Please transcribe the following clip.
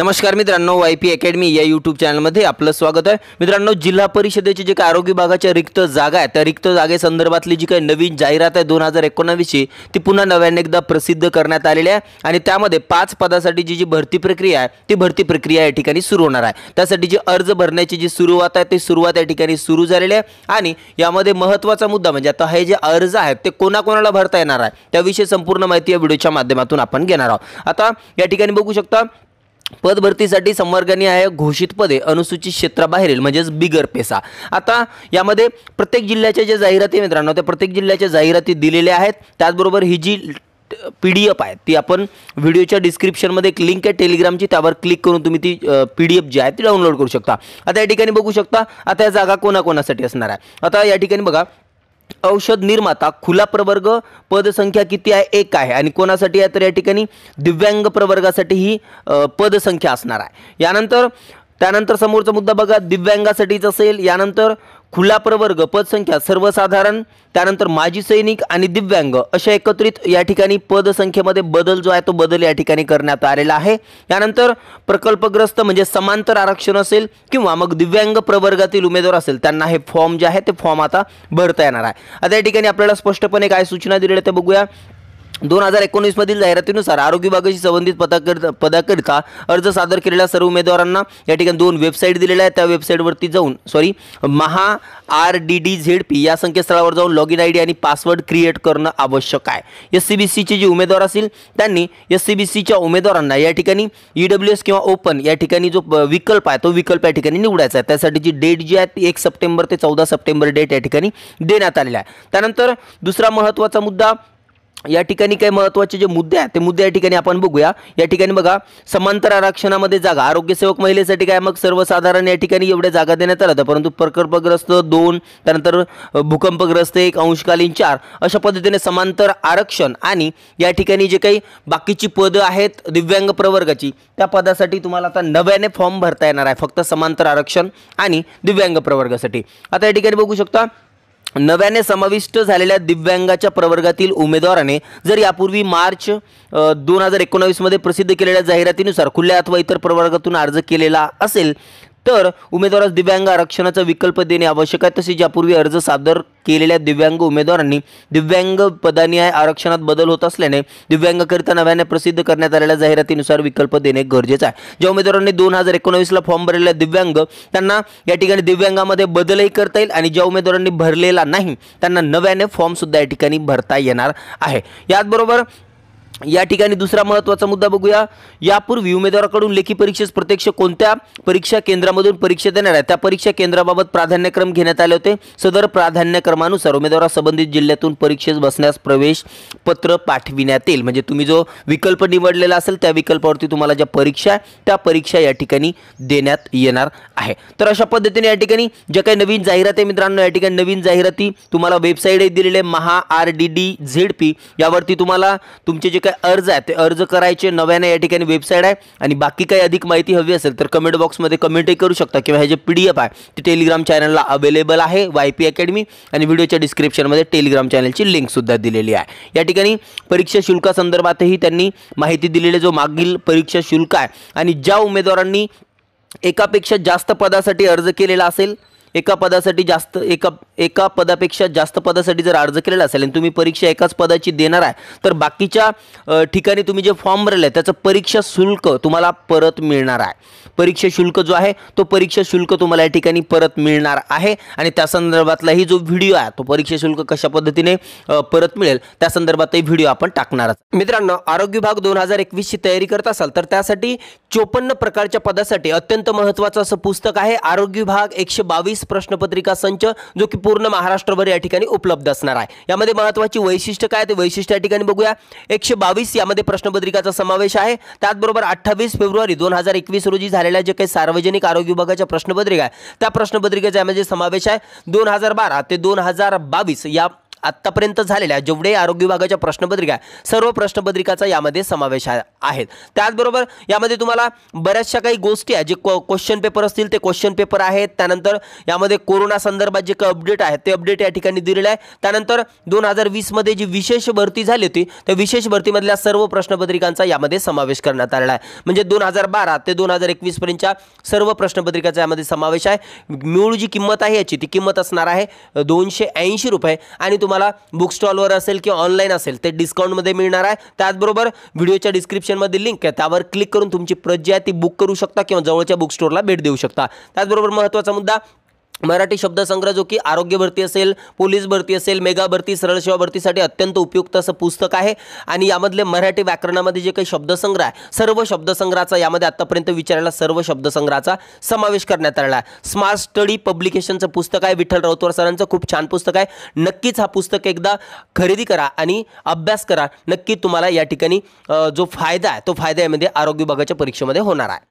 नमस्कार मित्रांनो Y P academy या यूट्यूब चॅनलमध्ये आपलं स्वागत आहे मित्रांनो जिल्हा परिषदेची जे काही आरोग्य भागाच्या रिक्त जागा आहे त्या रिक्त जागेसंदर्भातली जी काही नवीन जाहिरात आहे दोन हजार एकोणावीसची ती पुन्हा नव्याने एकदा प्रसिद्ध करण्यात आलेली आहे आणि त्यामध्ये पाच पदासाठी जी जी भरती प्रक्रिया आहे ती भरती प्रक्रिया या ठिकाणी सुरू होणार आहे त्यासाठी जी अर्ज भरण्याची जी सुरुवात आहे ती सुरुवात या ठिकाणी सुरू झालेली आहे आणि यामध्ये महत्त्वाचा मुद्दा म्हणजे आता हे जे अर्ज आहेत ते कोणाकोणाला भरता येणार आहे त्याविषयी संपूर्ण माहिती या व्हिडिओच्या माध्यमातून आपण घेणार आहोत आता या ठिकाणी बघू शकता पदभरतीसाठी संवर्गाने आहे घोषित पदे अनुसूचित क्षेत्राबाहेरील म्हणजेच बिगर पेसा आता यामध्ये प्रत्येक जिल्ह्याच्या ज्या जाहिराती मित्रांनो त्या प्रत्येक जिल्ह्याच्या जाहिराती दिलेल्या आहेत त्याचबरोबर ही जी पी डी एफ आहे ती आपण व्हिडिओच्या डिस्क्रिप्शनमध्ये एक लिंक आहे टेलिग्रामची त्यावर क्लिक करून तुम्ही ती पी डी एफ जी आहे ती डाउनलोड करू शकता आता या ठिकाणी बघू शकता आता या जागा कोणाकोणासाठी असणार आहे आता या ठिकाणी बघा औषध निर्माता खुला प्रवर्ग पदसंख्या किती आहे एक आहे आणि कोणासाठी आहे तर या ठिकाणी दिव्यांग प्रवर्गासाठी ही पदसंख्या असणार आहे यानंतर त्यानंतर समोरचा मुद्दा बघा दिव्यांगासाठीच असेल यानंतर खुला प्रवर्ग पदसंख्या सर्वसाधारण त्यानंतर माजी सैनिक आणि दिव्यांग अशा एकत्रित या ठिकाणी पदसंख्येमध्ये बदल जो आहे तो बदल या ठिकाणी करण्यात आलेला आहे यानंतर प्रकल्पग्रस्त म्हणजे समांतर आरक्षण असेल किंवा मग दिव्यांग प्रवर्गातील उमेदवार असेल त्यांना हे फॉर्म जे आहे ते फॉर्म आता भरता येणार आहे आता या ठिकाणी आपल्याला स्पष्टपणे काय सूचना दिलेल्या ते बघूया दोन हजार एकोणीसमधील जाहिरातीनुसार आरोग्य विभागाशी संबंधित पदाकर पदाकरिता अर्ज सादर केलेल्या सर्व उमेदवारांना या ठिकाणी दोन वेबसाईट दिलेल्या आहेत त्या वेबसाईटवरती जाऊन sorry Maha R D D Z P या संकेतस्थळावर जाऊन लॉग इन आय डी आणि पासवर्ड क्रिएट करणं आवश्यक आहे एस सी बी सीचे जे उमेदवार असतील त्यांनी एस सी बी सीच्या उमेदवारांना या ठिकाणी ई डब्ल्यू एस किंवा ओपन या ठिकाणी जो विकल्प आहे तो विकल्प या ठिकाणी निवडायचा आहे त्यासाठी जी डेट जी आहे ती एक सप्टेंबर ते चौदा सप्टेंबर डेट या ठिकाणी देण्यात आलेला आहे त्यानंतर दुसरा महत्त्वाचा मुद्दा या ठिकाणी काही महत्त्वाचे जे मुद्दे आहेत ते मुद्दे या ठिकाणी आपण बघूया या ठिकाणी बघा समांतर आरक्षणामध्ये जागा आरोग्यसेवक महिलेसाठी काय मग सर्वसाधारण या ठिकाणी एवढ्या जागा देण्यात आल्या परंतु प्रकल्पग्रस्त दोन त्यानंतर भूकंपग्रस्त एक अंशकालीन चार अशा पद्धतीने समांतर आरक्षण आणि या ठिकाणी जे काही बाकीची पदं आहेत दिव्यांग प्रवर्गाची त्या पदासाठी तुम्हाला आता नव्याने फॉर्म भरता येणार आहे फक्त समांतर आरक्षण आणि दिव्यांग प्रवर्गासाठी आता या ठिकाणी बघू शकता नव्याने समाविष्ट झालेल्या दिव्यांगाच्या प्रवर्गातील उमेदवाराने जर यापूर्वी मार्च दोन हजार एकोणावीसमध्ये प्रसिद्ध केलेल्या जाहिरातीनुसार खुल्या अथवा इतर प्रवर्गातून अर्ज केलेला असेल तर उमेदवारास दिव्यांग आरक्षणाचा विकल्प देणे आवश्यक आहे तसेच यापूर्वी अर्ज सादर केलेल्या दिव्यांग उमेदवारांनी दिव्यांग पदानिहाय आरक्षणात बदल होत असल्याने दिव्यांगकरिता नव्याने प्रसिद्ध करण्यात आलेल्या जाहिरातीनुसार विकल्प देणे गरजेचं आहे ज्या उमेदवारांनी दोन हजार एकोणवीसला फॉर्म भरलेला दिव्यांग त्यांना या ठिकाणी दिव्यांगामध्ये बदलही करता येईल आणि ज्या उमेदवारांनी भरलेला नाही त्यांना नव्याने फॉर्मसुद्धा या ठिकाणी भरता येणार आहे याचबरोबर या ठिकाणी दुसरा महत्त्वाचा मुद्दा बघूया यापूर्वी उमेदवाराकडून लेखी परीक्षेस प्रत्यक्ष कोणत्या परीक्षा केंद्रामधून परीक्षा देणार आहे त्या परीक्षा केंद्राबाबत प्राधान्यक्रम घेण्यात आले होते सदर प्राधान्यक्रमानुसार संबंधित जिल्ह्यातून परीक्षेस बसण्यास प्रवेश पत्र पाठविण्यात येईल म्हणजे तुम्ही जो विकल्प निवडलेला असेल त्या विकल्पावरती तुम्हाला ज्या परीक्षा आहे त्या परीक्षा या ठिकाणी देण्यात येणार आहे तर अशा पद्धतीने या ठिकाणी ज्या काही नवीन जाहिरात आहे मित्रांनो या ठिकाणी नवीन जाहिराती तुम्हाला वेबसाईटही दिलेली आहे Maha R D D Z P यावरती तुम्हाला तुमचे जे काही काय अर्ज आहे ते अर्ज करायचे नव्याने या ठिकाणी वेबसाईट आहे आणि बाकी काही अधिक माहिती हवी असेल तर कमेंट बॉक्समध्ये कमेंटही करू शकता किंवा हे जे पी आहे ते टेलिग्राम चॅनलला अवेलेबल आहे वाय पी अकॅडमी आणि व्हिडिओच्या डिस्क्रिप्शनमध्ये टेलिग्राम चॅनलची लिंकसुद्धा दिलेली आहे या ठिकाणी परीक्षा शुल्कासंदर्भातही त्यांनी माहिती दिलेली जो मागील परीक्षा शुल्क आहे आणि ज्या उमेदवारांनी एकापेक्षा जास्त पदासाठी अर्ज केलेला असेल एका पदासाठी जास्त एका एका पदापेक्षा जास्त पदासाठी जर अर्ज केलेला असेल आणि तुम्ही परीक्षा एकाच पदाची देणार आहे तर बाकीच्या ठिकाणी तुम्ही जे फॉर्म भरले आहे त्याचं परीक्षा शुल्क तुम्हाला परत मिळणार आहे परीक्षा शुल्क जो आहे तो परीक्षा शुल्क तुम्हाला या ठिकाणी परत मिळणार आहे आणि त्या संदर्भातलाही जो व्हिडिओ आहे तो परीक्षा शुल्क कशा पद्धतीने परत मिळेल त्या संदर्भातही व्हिडिओ आपण टाकणार मित्रांनो आरोग्य विभाग दोन हजार एकवीसची तयारी करत असाल तर त्यासाठी चोपन्न प्रकारच्या पदासाठी अत्यंत महत्वाचं असं पुस्तक आहे आरोग्य विभाग एकशे बावीस प्रश्नपत्रिका संच जो की पूर्ण महाराष्ट्रभर या ठिकाणी उपलब्ध असणार आहे यामध्ये महत्त्वाची वैशिष्ट्य काय ते वैशिष्ट्य या ठिकाणी बघूया एकशे बावीस यामध्ये प्रश्नपत्रिकाचा समावेश आहे त्याचबरोबर अठ्ठावीस फेब्रुवारी दोन हजार एकवीस रोजी झालेल्या जे काही सार्वजनिक आरोग्य विभागाच्या प्रश्नपत्रिका आहे त्या प्रश्नपत्रिकेचा यामध्ये समावेश आहे दोन हजार बारा ते दोन हजार बावीस या आत्तापर्यंत झालेल्या जेवढे आरोग्य विभागाच्या प्रश्नपत्रिका सर्व प्रश्नपत्रिकाचा यामध्ये समावेश आहे त्याचबरोबर यामध्ये तुम्हाला बऱ्याचशा काही गोष्टी आहेत जे क्वेश्चन पेपर असतील ते क्वेश्चन पेपर आहेत त्यानंतर यामध्ये कोरोना संदर्भात जे काही अपडेट आहेत ते अपडेट या ठिकाणी दिलेलं आहे त्यानंतर दोन हजार वीसमध्ये जी विशेष भरती झाली होती त्या विशेष भरतीमधल्या सर्व प्रश्नपत्रिकांचा यामध्ये समावेश करण्यात आलेला आहे म्हणजे दोन हजार बारा ते दोन हजार एकवीसपर्यंतच्या सर्व प्रश्नपत्रिकाचा यामध्ये समावेश आहे मूळ जी किंमत आहे याची ती किंमत असणार आहे दोनशे ऐंशी रुपये आणि तुम्हाला बुक स्टॉलवर असेल किंवा ऑनलाईन असेल ते डिस्काउंटमध्ये मिळणार आहे त्याचबरोबर व्हिडिओच्या डिस्क्रिप्शनमध्ये लिंक आहे त्यावर क्लिक करून तुमची प्रत आहे ती बुक करू शकता किंवा जवळच्या बुक स्टोरला भेट देऊ शकता त्याचबरोबर महत्त्वाचा मुद्दा मराठी शब्दसंग्रह जो की आरोग्य भरती असेल पोलीस भरती असेल मेगा भरती सरळ सेवा भरतीसाठी अत्यंत उपयुक्त असं पुस्तक आहे आणि यामधले मराठी व्याकरणामध्ये जे काही शब्दसंग्रह आहे सर्व शब्दसंग्रहाचा यामध्ये आतापर्यंत विचारायला सर्व शब्दसंग्रहाचा समावेश करण्यात आलेला आहे स्मार्ट स्टडी पब्लिकेशनचं पुस्तक आहे विठ्ठल राऊतवर सरांचं खूप छान पुस्तक आहे नक्कीच हा पुस्तक एकदा खरेदी करा आणि अभ्यास करा नक्की तुम्हाला या ठिकाणी जो फायदा आहे तो फायदा यामध्ये आरोग्य विभागाच्या परीक्षेमध्ये होणार आहे